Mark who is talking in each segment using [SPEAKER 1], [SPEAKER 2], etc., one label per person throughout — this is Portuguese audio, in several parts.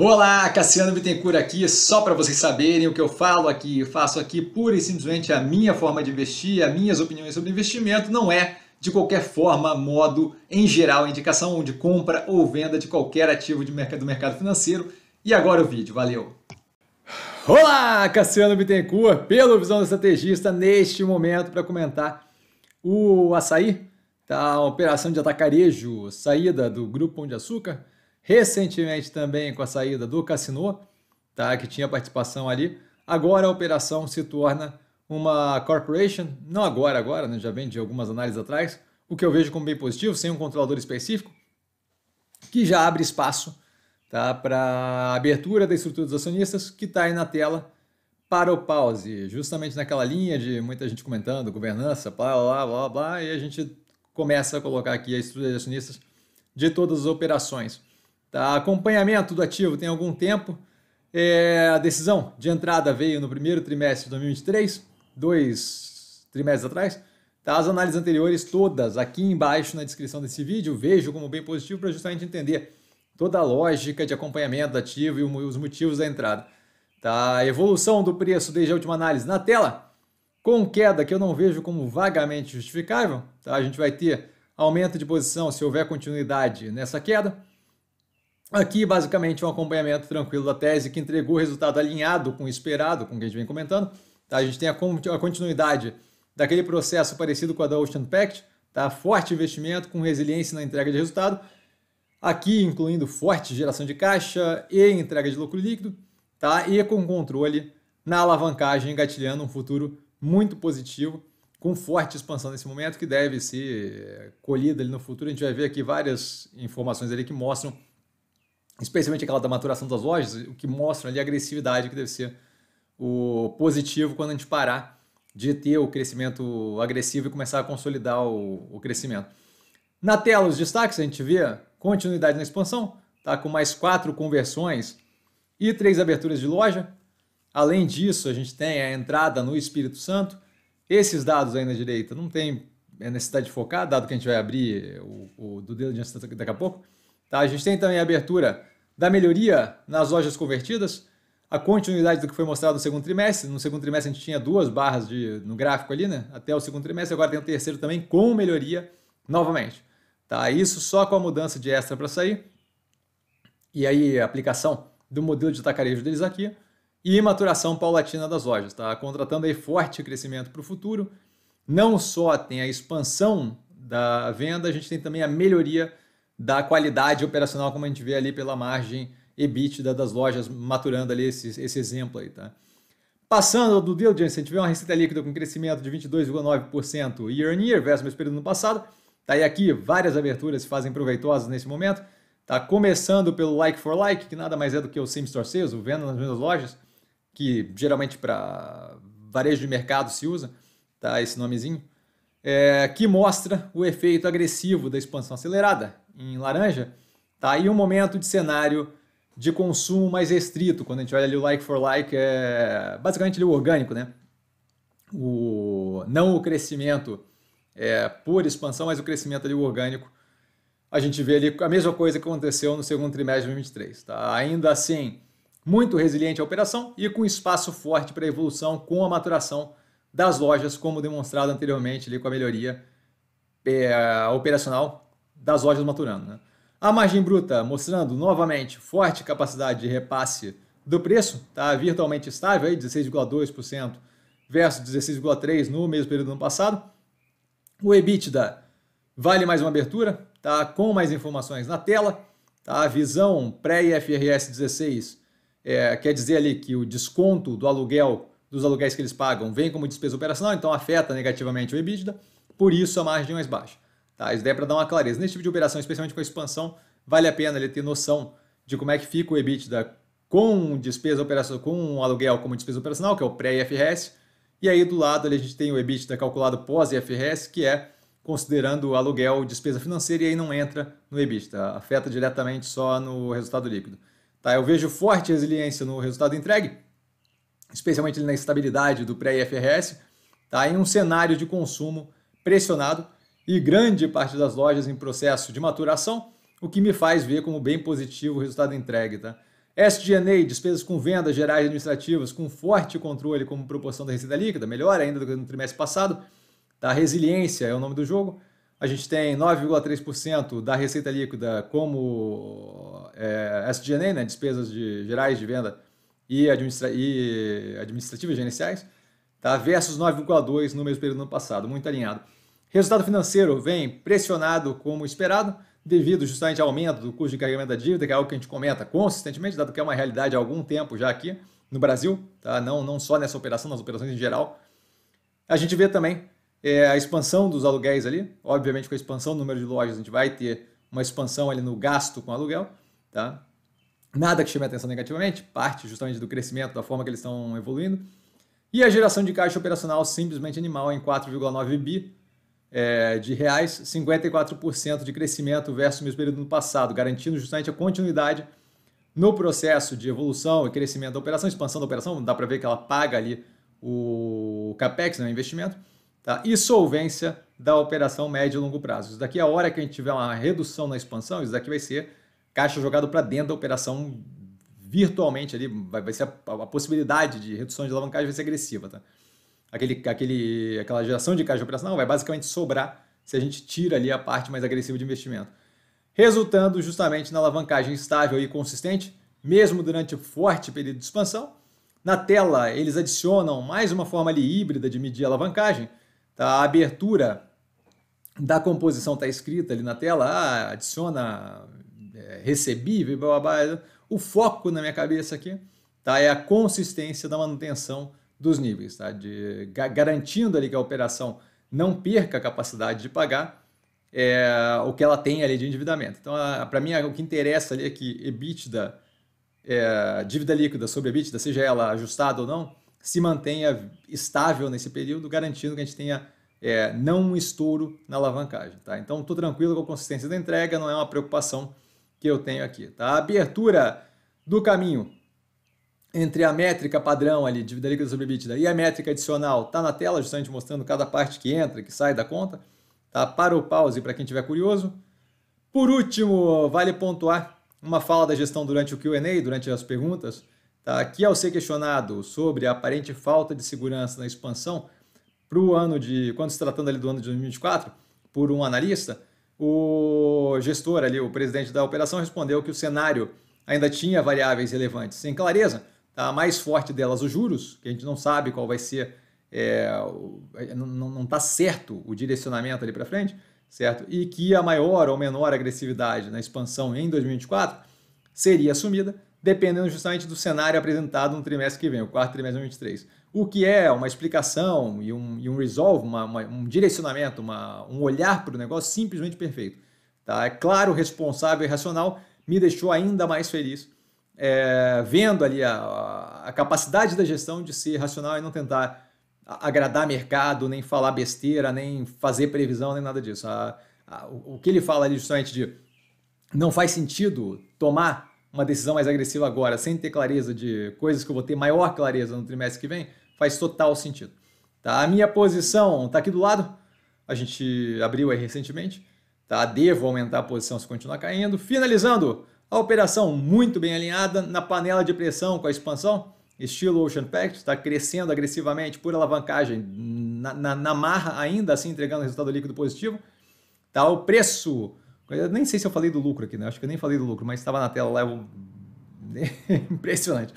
[SPEAKER 1] Olá, Cassiano Bittencourt aqui, só para vocês saberem o que eu falo aqui, eu faço aqui pura e simplesmente a minha forma de investir, as minhas opiniões sobre investimento, não é de qualquer forma, modo, em geral, indicação de compra ou venda de qualquer ativo de mercado, do mercado financeiro. E agora o vídeo, valeu! Olá, Cassiano Bittencourt, pelo Visão do Estrategista, neste momento para comentar o açaí, tá? a operação de atacarejo, saída do Grupo Pão de Açúcar, recentemente também com a saída do Cassino, tá, que tinha participação ali. Agora a operação se torna uma corporation, não agora, agora, né, já vem de algumas análises atrás, o que eu vejo como bem positivo, sem um controlador específico, que já abre espaço tá, para abertura da estrutura dos acionistas, que está aí na tela para o pause, justamente naquela linha de muita gente comentando, governança, blá, blá, blá, blá, e a gente começa a colocar aqui a estrutura de acionistas de todas as operações. Tá? Acompanhamento do ativo tem algum tempo. É, a decisão de entrada veio no primeiro trimestre de 2023, dois trimestres atrás. Tá? As análises anteriores, todas aqui embaixo na descrição desse vídeo, vejo como bem positivo para justamente entender toda a lógica de acompanhamento do ativo e os motivos da entrada. Tá? A evolução do preço desde a última análise na tela, com queda que eu não vejo como vagamente justificável. Tá? A gente vai ter aumento de posição se houver continuidade nessa queda. Aqui, basicamente, um acompanhamento tranquilo da tese que entregou o resultado alinhado com o esperado, com o que a gente vem comentando. Tá? A gente tem a, continuidade daquele processo parecido com a da Ocean Pact, tá? forte investimento com resiliência na entrega de resultado, aqui incluindo forte geração de caixa e entrega de lucro líquido, tá? e com controle na alavancagem, engatilhando um futuro muito positivo, com forte expansão nesse momento, que deve ser colhida ali no futuro. A gente vai ver aqui várias informações ali que mostram especialmente aquela da maturação das lojas, o que mostra ali a agressividade que deve ser o positivo quando a gente parar de ter o crescimento agressivo e começar a consolidar o, o crescimento. Na tela, os destaques, a gente vê continuidade na expansão, tá? com mais quatro conversões e três aberturas de loja. Além disso, a gente tem a entrada no Espírito Santo. Esses dados aí na direita não tem é, necessidade de focar, dado que a gente vai abrir o, o do diligence daqui a pouco. Tá? A gente tem também a abertura da melhoria nas lojas convertidas, a continuidade do que foi mostrado no segundo trimestre. No segundo trimestre a gente tinha duas barras de, no gráfico ali, né? Até o segundo trimestre, agora tem o terceiro também com melhoria novamente. Tá? Isso só com a mudança de extra para sair. E aí a aplicação do modelo de tacarejo deles aqui e maturação paulatina das lojas, tá? Contratando aí forte crescimento para o futuro. Não só tem a expansão da venda, a gente tem também a melhoria da qualidade operacional, como a gente vê ali pela margem EBITDA das lojas, maturando ali esse, esse exemplo aí, tá? Passando do diligence, a gente vê uma receita líquida com crescimento de 22,9% year on year versus o mesmo período no passado. Tá aí aqui, várias aberturas se fazem proveitosas nesse momento. Tá começando pelo like for like, que nada mais é do que o same store sales, o venda nas mesmas lojas, que geralmente para varejo de mercado se usa, tá esse nomezinho, é, que mostra o efeito agressivo da expansão acelerada, em laranja, tá? E um momento de cenário de consumo mais restrito, quando a gente olha ali o like for like, é basicamente o orgânico, né? O, não o crescimento é, por expansão, mas o crescimento ali o orgânico. A gente vê ali a mesma coisa que aconteceu no segundo trimestre de 2023. Tá? Ainda assim, muito resiliente a operação e com espaço forte para evolução com a maturação das lojas, como demonstrado anteriormente ali com a melhoria é, operacional das lojas maturando. Né? A margem bruta mostrando novamente forte capacidade de repasse do preço, está virtualmente estável, 16,2% versus 16,3% no mesmo período do ano passado. O EBITDA vale mais uma abertura, tá com mais informações na tela. Tá? A visão pré-IFRS 16 é, quer dizer ali que o desconto do aluguel, dos aluguéis que eles pagam, vem como despesa operacional, então afeta negativamente o EBITDA, por isso a margem é mais baixa. Tá? Isso daí é para dar uma clareza. Nesse tipo de operação, especialmente com a expansão, vale a pena ele ter noção de como é que fica o EBITDA com despesa operacional, com aluguel como despesa operacional, que é o pré-IFRS. E aí do lado ali, a gente tem o EBITDA calculado pós-IFRS, que é considerando o aluguel despesa financeira e aí não entra no EBITDA, afeta diretamente só no resultado líquido. Tá, eu vejo forte resiliência no resultado entregue, especialmente na estabilidade do pré-IFRS, tá, em um cenário de consumo pressionado, e grande parte das lojas em processo de maturação, o que me faz ver como bem positivo o resultado entregue. Tá? SG&A, despesas com vendas gerais administrativas, com forte controle como proporção da receita líquida, melhor ainda do que no trimestre passado. Tá? Resiliência é o nome do jogo. A gente tem 9,3% da receita líquida como é, eh, SG&A, né? despesas de, gerais de venda e, administra e administrativas gerenciais, tá? versus 9,2% no mesmo período do ano passado, muito alinhado. Resultado financeiro vem pressionado como esperado, devido justamente ao aumento do custo de carregamento da dívida, que é algo que a gente comenta consistentemente, dado que é uma realidade há algum tempo já aqui no Brasil, tá? não, não só nessa operação, nas operações em geral. A gente vê também é, a expansão dos aluguéis ali, obviamente com a expansão do número de lojas a gente vai ter uma expansão ali no gasto com aluguel, tá? Nada que chame a atenção negativamente, parte justamente do crescimento, da forma que eles estão evoluindo. E a geração de caixa operacional simplesmente animal em 4,9 bi, é, de reais, 54% de crescimento versus o mesmo período no passado, garantindo justamente a continuidade no processo de evolução e crescimento da operação, expansão da operação, dá para ver que ela paga ali o capex, né, o investimento, tá? e solvência da operação médio e longo prazo. Isso daqui é a hora que a gente tiver uma redução na expansão, isso daqui vai ser caixa jogado para dentro da operação virtualmente ali, vai, vai ser a, a, possibilidade de redução de alavancagem vai ser agressiva, tá? aquele, aquele, aquela geração de caixa operacional vai basicamente sobrar se a gente tira ali a parte mais agressiva de investimento, resultando justamente na alavancagem estável e consistente, mesmo durante o forte período de expansão. Na tela, eles adicionam mais uma forma ali híbrida de medir a alavancagem. Tá? A abertura da composição está escrita ali na tela, ah, adiciona é, recebível, blá, blá, blá. o foco na minha cabeça aqui tá? é a consistência da manutenção dos níveis, tá? de, garantindo ali que a operação não perca a capacidade de pagar é, o que ela tem ali de endividamento. Então, para mim, o que interessa ali é que EBITDA, é, dívida líquida sobre EBITDA, seja ela ajustada ou não, se mantenha estável nesse período, garantindo que a gente tenha é, não um estouro na alavancagem. Tá? Então, estou tranquilo com a consistência da entrega, não é uma preocupação que eu tenho aqui. Tá? A abertura do caminho entre a métrica padrão ali, dívida líquida sobre EBITDA, e a métrica adicional está na tela, justamente mostrando cada parte que entra, que sai da conta. Tá? Para o pause para quem tiver curioso. Por último, vale pontuar uma fala da gestão durante o Q&A, durante as perguntas, tá? que ao ser questionado sobre a aparente falta de segurança na expansão para o ano de, quando se tratando ali do ano de 2024, por um analista, o gestor ali, o presidente da operação respondeu que o cenário ainda tinha variáveis relevantes. Sem clareza, a tá mais forte delas, os juros, que a gente não sabe qual vai ser, é, é não está certo o direcionamento ali para frente, certo? E que a maior ou menor agressividade na expansão em 2024 seria assumida, dependendo justamente do cenário apresentado no trimestre que vem, o quarto trimestre de 2023. O que é uma explicação e um, e um resolve, uma, uma, um direcionamento, uma, um olhar para o negócio simplesmente perfeito. Tá? É claro, responsável e racional, me deixou ainda mais feliz é, vendo ali a, a, capacidade da gestão de ser racional e não tentar agradar mercado, nem falar besteira, nem fazer previsão, nem nada disso. A, a, o que ele fala ali justamente de não faz sentido tomar uma decisão mais agressiva agora, sem ter clareza de coisas que eu vou ter maior clareza no trimestre que vem, faz total sentido. Tá? A minha posição está aqui do lado, a gente abriu aí recentemente, tá? devo aumentar a posição se continuar caindo. Finalizando, a operação muito bem alinhada na panela de pressão com a expansão, estilo Ocean Pact, está crescendo agressivamente por alavancagem, na, na, na marra ainda assim entregando resultado líquido positivo. Tá o preço, eu nem sei se eu falei do lucro aqui, né? Acho que eu nem falei do lucro, mas estava na tela lá, eu... impressionante.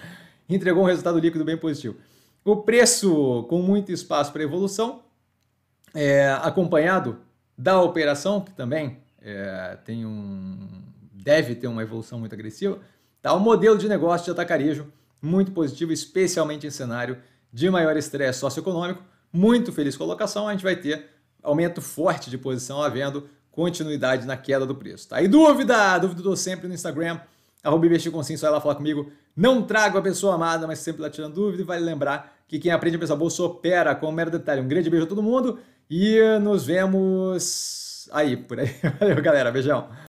[SPEAKER 1] Entregou um resultado líquido bem positivo. O preço com muito espaço para evolução, é, acompanhado da operação, que também é, tem um, deve ter uma evolução muito agressiva, tá um modelo de negócio de atacarejo muito positivo, especialmente em cenário de maior estresse socioeconômico. Muito feliz colocação a gente vai ter aumento forte de posição havendo continuidade na queda do preço. Tá? E dúvida? Dúvida do sempre no Instagram, arroba investir com só vai lá falar comigo. Não trago a pessoa amada, mas sempre lá tirando dúvida e vale lembrar que quem aprende a pensar bolsa opera com um mero detalhe. Um grande beijo a todo mundo e nos vemos aí, por aí. Valeu, galera. Beijão.